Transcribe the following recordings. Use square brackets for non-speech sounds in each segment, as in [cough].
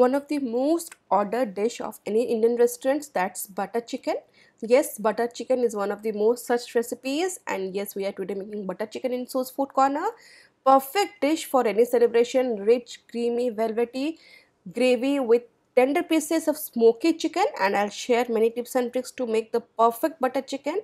one of the most ordered dish of any Indian restaurants that's butter chicken. Yes, butter chicken is one of the most such recipes and yes, we are today making butter chicken in So's Food Corner. Perfect dish for any celebration, rich, creamy, velvety gravy with tender pieces of smoky chicken and I'll share many tips and tricks to make the perfect butter chicken.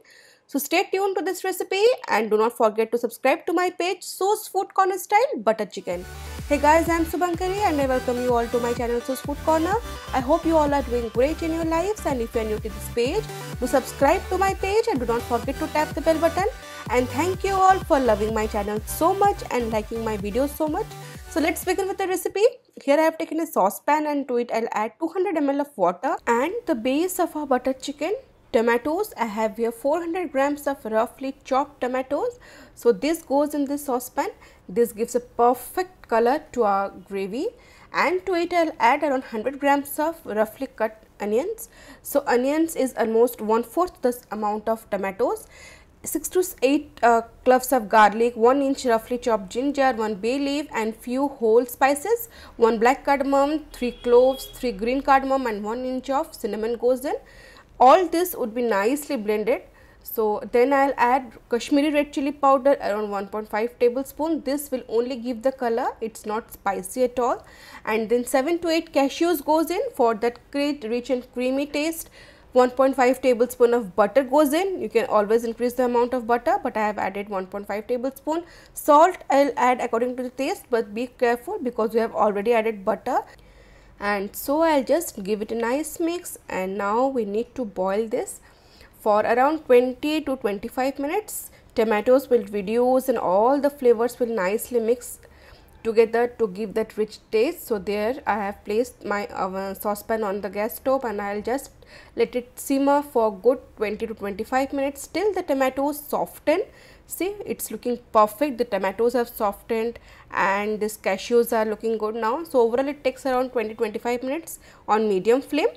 So stay tuned to this recipe and do not forget to subscribe to my page So's Food Corner Style Butter Chicken. Hey guys, I'm Subankari and I welcome you all to my channel Sus Food Corner. I hope you all are doing great in your lives and if you are new to this page, do subscribe to my page and do not forget to tap the bell button. And thank you all for loving my channel so much and liking my videos so much. So let's begin with the recipe. Here I have taken a saucepan and to it I'll add 200 ml of water and the base of our butter chicken tomatoes i have here 400 grams of roughly chopped tomatoes so this goes in this saucepan this gives a perfect color to our gravy and to it i'll add around 100 grams of roughly cut onions so onions is almost one fourth this amount of tomatoes 6 to 8 uh, cloves of garlic, 1 inch roughly chopped ginger, 1 bay leaf and few whole spices, 1 black cardamom, 3 cloves, 3 green cardamom and 1 inch of cinnamon goes in all this would be nicely blended so then I'll add Kashmiri red chili powder around 1.5 tablespoon. This will only give the color. It's not spicy at all. And then 7 to 8 cashews goes in for that great rich and creamy taste. 1.5 tablespoon of butter goes in. You can always increase the amount of butter but I have added 1.5 tablespoon. Salt I'll add according to the taste but be careful because we have already added butter and so I'll just give it a nice mix and now we need to boil this for around 20 to 25 minutes tomatoes will reduce and all the flavors will nicely mix together to give that rich taste so there I have placed my uh, saucepan on the gas stove and I'll just let it simmer for good 20 to 25 minutes till the tomatoes soften see it's looking perfect the tomatoes have softened and this cashews are looking good now so overall it takes around 20 25 minutes on medium flame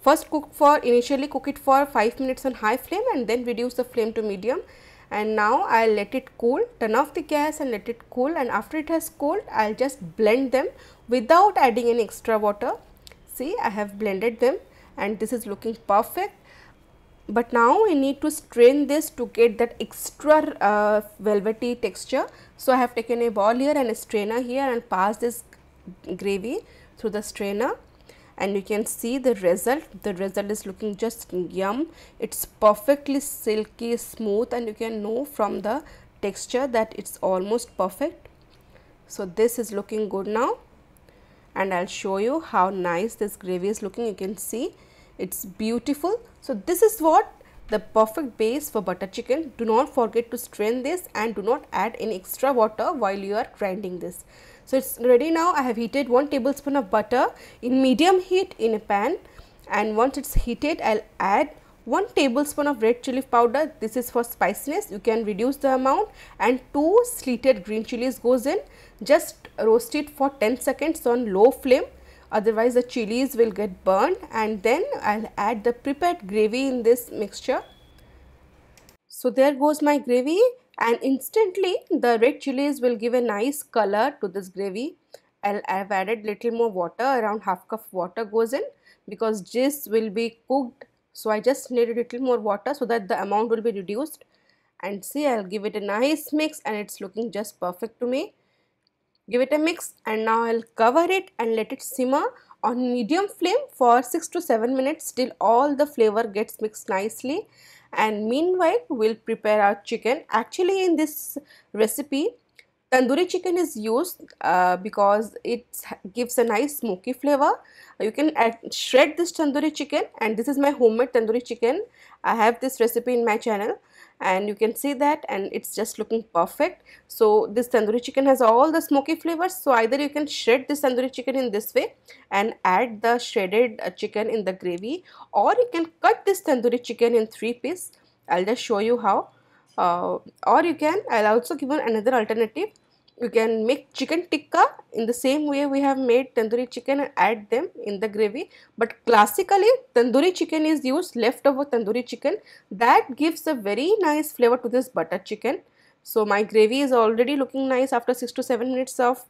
first cook for initially cook it for 5 minutes on high flame and then reduce the flame to medium and now I will let it cool, turn off the gas and let it cool and after it has cooled I will just blend them without adding any extra water. See I have blended them and this is looking perfect. But now we need to strain this to get that extra uh, velvety texture. So I have taken a ball here and a strainer here and pass this gravy through the strainer and you can see the result the result is looking just yum it's perfectly silky smooth and you can know from the texture that it's almost perfect so this is looking good now and I'll show you how nice this gravy is looking you can see it's beautiful so this is what the perfect base for butter chicken do not forget to strain this and do not add any extra water while you are grinding this so, it is ready now. I have heated 1 tablespoon of butter in medium heat in a pan and once it is heated, I will add 1 tablespoon of red chili powder. This is for spiciness. You can reduce the amount and 2 slitted green chilies goes in. Just roast it for 10 seconds on low flame otherwise the chilies will get burned and then I will add the prepared gravy in this mixture so there goes my gravy and instantly the red chilies will give a nice color to this gravy. i have added little more water around half cup water goes in because this will be cooked. So I just need a little more water so that the amount will be reduced and see I'll give it a nice mix and it's looking just perfect to me. Give it a mix and now I'll cover it and let it simmer on medium flame for 6 to 7 minutes till all the flavor gets mixed nicely and meanwhile we'll prepare our chicken actually in this recipe tandoori chicken is used uh, because it gives a nice smoky flavor you can add, shred this tandoori chicken and this is my homemade tandoori chicken i have this recipe in my channel and you can see that and it's just looking perfect so this tandoori chicken has all the smoky flavors so either you can shred this tandoori chicken in this way and add the shredded uh, chicken in the gravy or you can cut this tandoori chicken in three pieces i'll just show you how uh, or you can i'll also give you another alternative you can make chicken tikka in the same way we have made tandoori chicken and add them in the gravy but classically tandoori chicken is used leftover tandoori chicken that gives a very nice flavor to this butter chicken so my gravy is already looking nice after 6 to 7 minutes of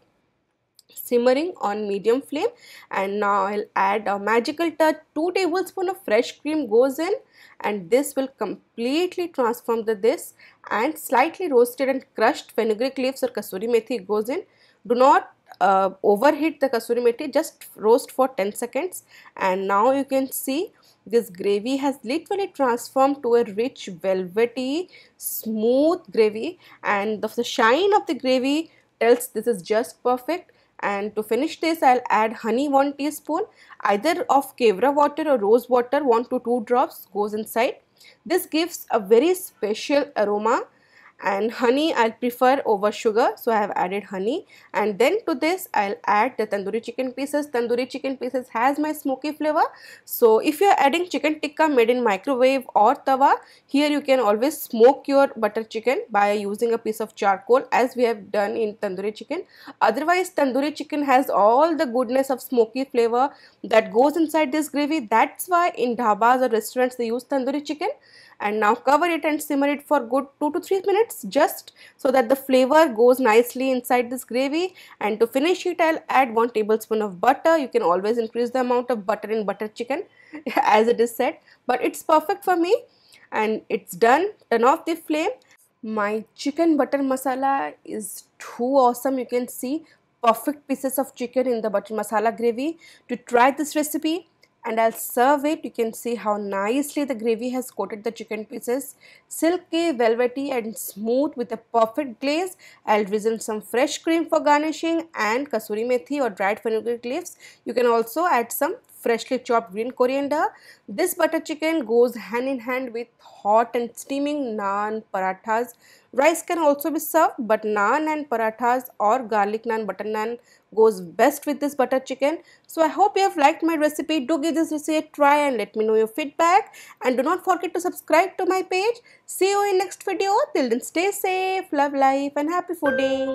simmering on medium flame and now I'll add a magical touch 2 tablespoon of fresh cream goes in and this will completely transform the dish and slightly roasted and crushed fenugreek leaves or kasuri methi goes in. Do not uh, overheat the kasuri methi just roast for 10 seconds and now you can see this gravy has literally transformed to a rich velvety smooth gravy and the shine of the gravy tells this is just perfect and to finish this I'll add honey 1 teaspoon either of kevra water or rose water 1 to 2 drops goes inside. This gives a very special aroma and honey I'll prefer over sugar so I have added honey and then to this I'll add the tandoori chicken pieces tandoori chicken pieces has my smoky flavor so if you are adding chicken tikka made in microwave or tawa here you can always smoke your butter chicken by using a piece of charcoal as we have done in tandoori chicken otherwise tandoori chicken has all the goodness of smoky flavor that goes inside this gravy that's why in dhabas or restaurants they use tandoori chicken and now cover it and simmer it for good 2 to 3 minutes just so that the flavor goes nicely inside this gravy and to finish it I'll add 1 tablespoon of butter you can always increase the amount of butter in butter chicken [laughs] as it is said but it's perfect for me and it's done turn off the flame my chicken butter masala is too awesome you can see perfect pieces of chicken in the butter masala gravy to try this recipe and I'll serve it. You can see how nicely the gravy has coated the chicken pieces. Silky, velvety and smooth with a perfect glaze. I'll drizzle some fresh cream for garnishing and kasuri methi or dried fenugreek leaves. You can also add some freshly chopped green coriander. This butter chicken goes hand in hand with hot and steaming naan parathas. Rice can also be served but naan and parathas or garlic naan butter naan goes best with this butter chicken. So I hope you have liked my recipe. Do give this recipe a try and let me know your feedback. And do not forget to subscribe to my page. See you in next video. Till then stay safe, love life and happy fooding.